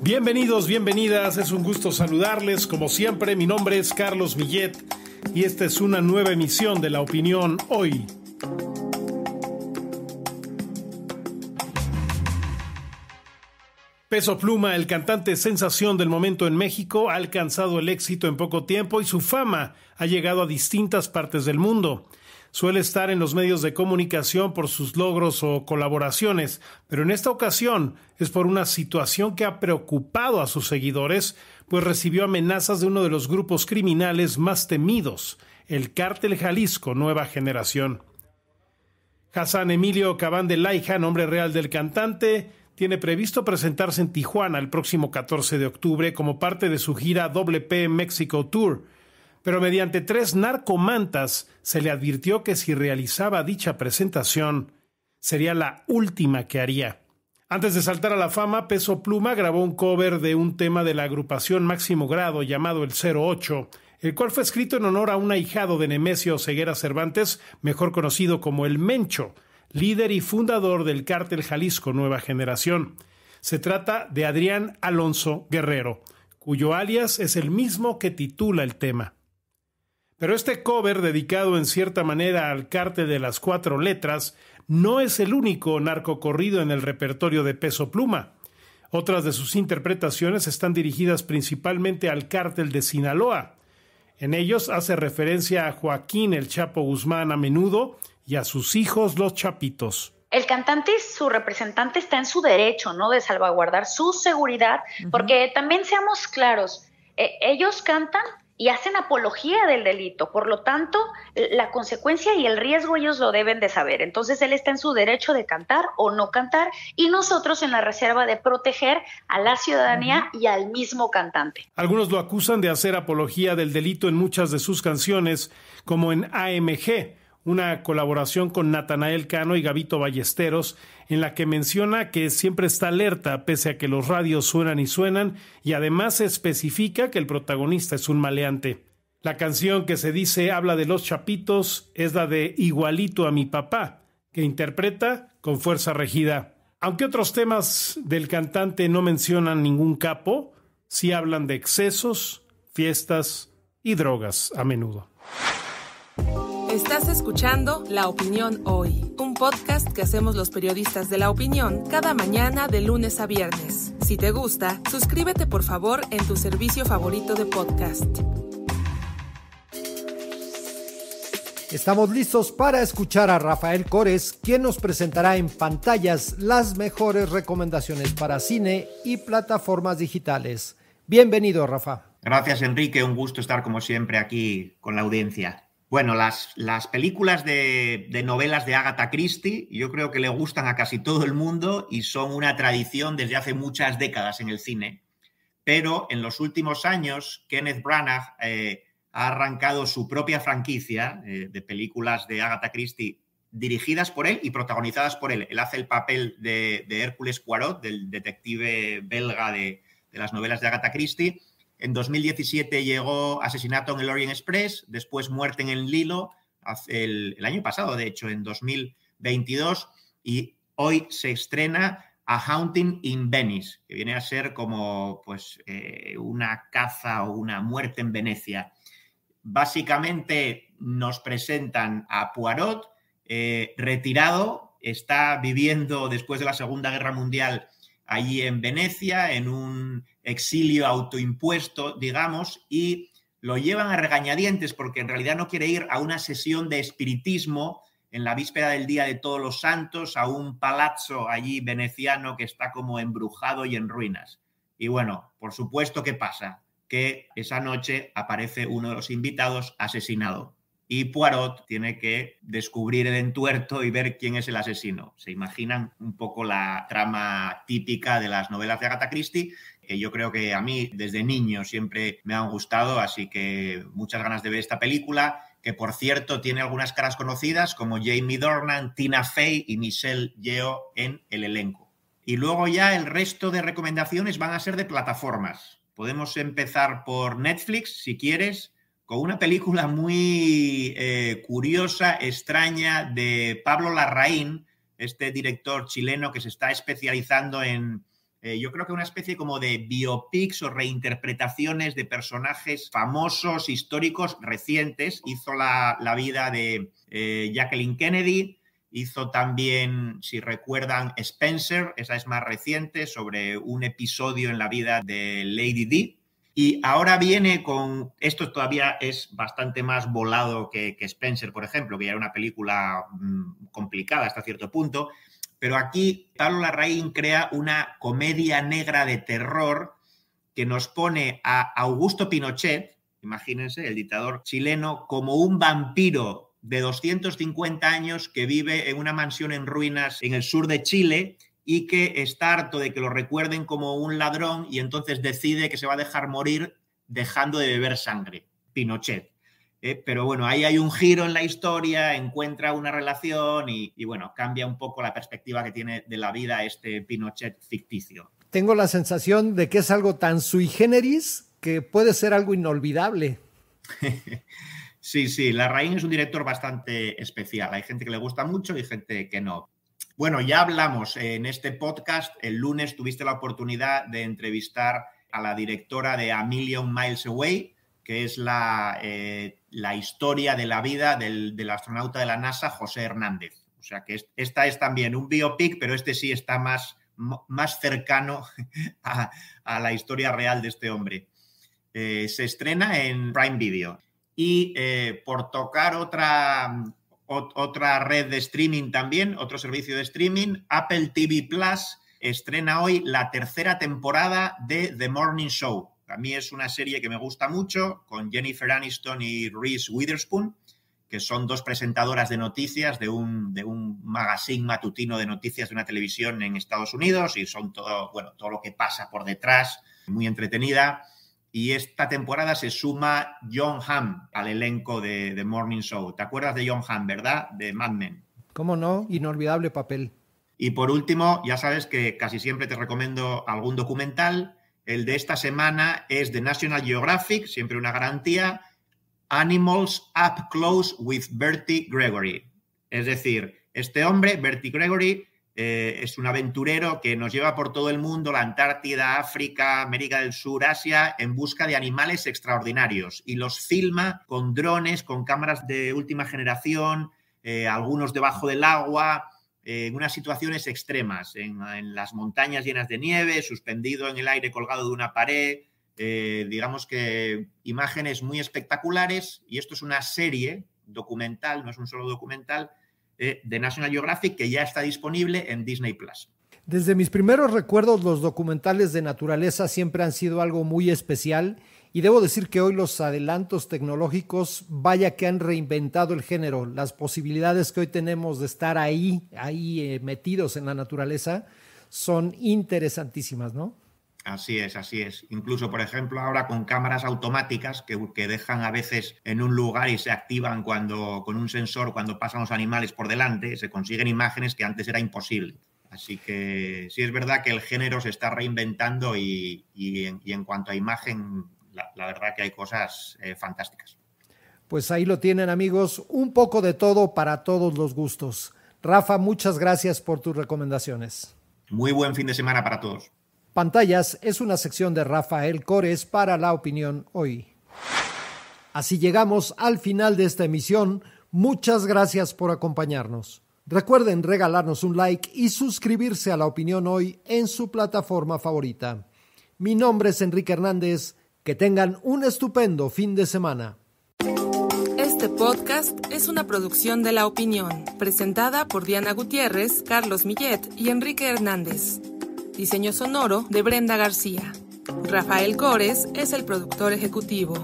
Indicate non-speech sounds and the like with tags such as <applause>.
Bienvenidos, bienvenidas, es un gusto saludarles. Como siempre, mi nombre es Carlos Millet y esta es una nueva emisión de La Opinión Hoy. Peso Pluma, el cantante sensación del momento en México, ha alcanzado el éxito en poco tiempo y su fama ha llegado a distintas partes del mundo suele estar en los medios de comunicación por sus logros o colaboraciones, pero en esta ocasión es por una situación que ha preocupado a sus seguidores, pues recibió amenazas de uno de los grupos criminales más temidos, el cártel Jalisco Nueva Generación. Hassan Emilio Cabán de Laija, nombre real del cantante, tiene previsto presentarse en Tijuana el próximo 14 de octubre como parte de su gira WP Mexico Tour, pero mediante tres narcomantas se le advirtió que si realizaba dicha presentación, sería la última que haría. Antes de saltar a la fama, Peso Pluma grabó un cover de un tema de la agrupación Máximo Grado llamado El 08, el cual fue escrito en honor a un ahijado de Nemesio Ceguera Cervantes, mejor conocido como El Mencho, líder y fundador del cártel Jalisco Nueva Generación. Se trata de Adrián Alonso Guerrero, cuyo alias es el mismo que titula el tema. Pero este cover, dedicado en cierta manera al cártel de las cuatro letras, no es el único narco corrido en el repertorio de Peso Pluma. Otras de sus interpretaciones están dirigidas principalmente al cártel de Sinaloa. En ellos hace referencia a Joaquín el Chapo Guzmán a menudo y a sus hijos los Chapitos el cantante, su representante está en su derecho, ¿no? De salvaguardar su seguridad, porque también seamos claros, eh, ellos cantan y hacen apología del delito. Por lo tanto, la consecuencia y el riesgo ellos lo deben de saber. Entonces, él está en su derecho de cantar o no cantar y nosotros en la reserva de proteger a la ciudadanía y al mismo cantante. Algunos lo acusan de hacer apología del delito en muchas de sus canciones, como en AMG una colaboración con Natanael Cano y Gabito Ballesteros, en la que menciona que siempre está alerta pese a que los radios suenan y suenan, y además especifica que el protagonista es un maleante. La canción que se dice habla de los chapitos es la de Igualito a mi papá, que interpreta con fuerza regida. Aunque otros temas del cantante no mencionan ningún capo, sí hablan de excesos, fiestas y drogas a menudo. Estás escuchando La Opinión Hoy, un podcast que hacemos los periodistas de la opinión cada mañana de lunes a viernes. Si te gusta, suscríbete por favor en tu servicio favorito de podcast. Estamos listos para escuchar a Rafael Cores, quien nos presentará en pantallas las mejores recomendaciones para cine y plataformas digitales. Bienvenido, Rafa. Gracias, Enrique. Un gusto estar como siempre aquí con la audiencia. Bueno, las, películas de, novelas de Agatha Christie yo creo que le gustan a casi todo el mundo y son una tradición desde hace muchas décadas en el cine. Pero en los últimos años, Kenneth Branagh eh, ha arrancado su propia franquicia eh, de películas de Agatha Christie dirigidas por él y protagonizadas por él. Él hace el papel de, de Hércules Cuarot, del detective belga de, de las novelas de Agatha Christie en 2017 llegó asesinato en el Orient Express, después muerte en el Lilo, el, el año pasado, de hecho, en 2022, y hoy se estrena a Haunting in Venice, que viene a ser como pues, eh, una caza o una muerte en Venecia. Básicamente nos presentan a Poirot, eh, retirado, está viviendo después de la Segunda Guerra Mundial allí en Venecia, en un exilio autoimpuesto, digamos, y lo llevan a regañadientes porque en realidad no quiere ir a una sesión de espiritismo en la víspera del Día de Todos los Santos, a un palazzo allí veneciano que está como embrujado y en ruinas. Y bueno, por supuesto, que pasa? Que esa noche aparece uno de los invitados asesinado y Poirot tiene que descubrir el entuerto y ver quién es el asesino. Se imaginan un poco la trama típica de las novelas de Agatha Christie, que yo creo que a mí desde niño siempre me han gustado, así que muchas ganas de ver esta película, que por cierto tiene algunas caras conocidas como Jamie Dornan, Tina Fey y Michelle Yeoh en el elenco. Y luego ya el resto de recomendaciones van a ser de plataformas. Podemos empezar por Netflix, si quieres con una película muy eh, curiosa, extraña, de Pablo Larraín, este director chileno que se está especializando en, eh, yo creo que una especie como de biopics o reinterpretaciones de personajes famosos, históricos, recientes. Hizo la, vida de eh, Jacqueline Kennedy, hizo también, si recuerdan, Spencer, esa es más reciente, sobre un episodio en la vida de Lady Di. Y ahora viene con, esto todavía es bastante más volado que, Spencer, por ejemplo, que ya era una película mm, complicada hasta cierto punto, pero aquí Pablo Larraín crea una comedia negra de terror que nos pone a Augusto Pinochet, imagínense, el dictador chileno, como un vampiro de 250 años que vive en una mansión en ruinas en el sur de Chile y que está harto de que lo recuerden como un ladrón y entonces decide que se va a dejar morir dejando de beber sangre, Pinochet. Eh, pero bueno, ahí hay un giro en la historia, encuentra una relación y, y bueno, cambia un poco la perspectiva que tiene de la vida este Pinochet ficticio. Tengo la sensación de que es algo tan sui generis que puede ser algo inolvidable. <laughs> Sí, sí, Larraín es un director bastante especial. Hay gente que le gusta mucho y gente que no. Bueno, ya hablamos en este podcast, el lunes tuviste la oportunidad de entrevistar a la directora de A Million Miles Away, que es la, eh, la historia de la vida del, astronauta de la NASA, José Hernández. O sea que esta es también un biopic, pero este sí está más, más cercano <laughs> a, la historia real de este hombre. Eh, se estrena en Prime Video. Y eh, por tocar otra otra red de streaming también, otro servicio de streaming, Apple TV Plus estrena hoy la tercera temporada de The Morning Show. A mí es una serie que me gusta mucho, con Jennifer Aniston y Reese Witherspoon, que son dos presentadoras de noticias de un, de un magazine matutino de noticias de una televisión en Estados Unidos y son todo, bueno, todo lo que pasa por detrás, muy entretenida. Y esta temporada se suma John Hamm al elenco de, The Morning Show. ¿Te acuerdas de John Hamm, verdad? De Mad Men. ¿Cómo no? Inolvidable papel. Y por último, ya sabes que casi siempre te recomiendo algún documental. El de esta semana es de National Geographic, siempre una garantía. Animals Up Close with Bertie Gregory. Es decir, este hombre, Bertie Gregory, eh, es un aventurero que nos lleva por todo el mundo, la Antártida, África, América del Sur, Asia, en busca de animales extraordinarios y los filma con drones, con cámaras de última generación, eh, algunos debajo del agua, eh, en unas situaciones extremas, en, las montañas llenas de nieve, suspendido en el aire colgado de una pared, digamos que imágenes muy espectaculares y esto es una serie documental, no es un solo documental, eh, de National Geographic que ya está disponible en Disney Plus. Desde mis primeros recuerdos, los documentales de naturaleza siempre han sido algo muy especial y debo decir que hoy los adelantos tecnológicos, vaya que han reinventado el género, las posibilidades que hoy tenemos de estar ahí, ahí eh, metidos en la naturaleza, son interesantísimas, ¿no? Así es, así es. Incluso, por ejemplo, ahora con cámaras automáticas que, dejan a veces en un lugar y se activan cuando con un sensor cuando pasan los animales por delante, se consiguen imágenes que antes era imposible. Así que sí es verdad que el género se está reinventando y, en, cuanto a imagen, la, verdad que hay cosas eh, fantásticas. Pues ahí lo tienen amigos, un poco de todo para todos los gustos. Rafa, muchas gracias por tus recomendaciones. Muy buen fin de semana para todos. Pantallas es una sección de Rafael Cores para la opinión hoy. Así llegamos al final de esta emisión. Muchas gracias por acompañarnos. Recuerden regalarnos un like y suscribirse a la opinión hoy en su plataforma favorita. Mi nombre es Enrique Hernández. Que tengan un estupendo fin de semana. Este podcast es una producción de La Opinión, presentada por Diana Gutiérrez, Carlos Millet y Enrique Hernández. Diseño sonoro de Brenda García. Rafael Cores es el productor ejecutivo.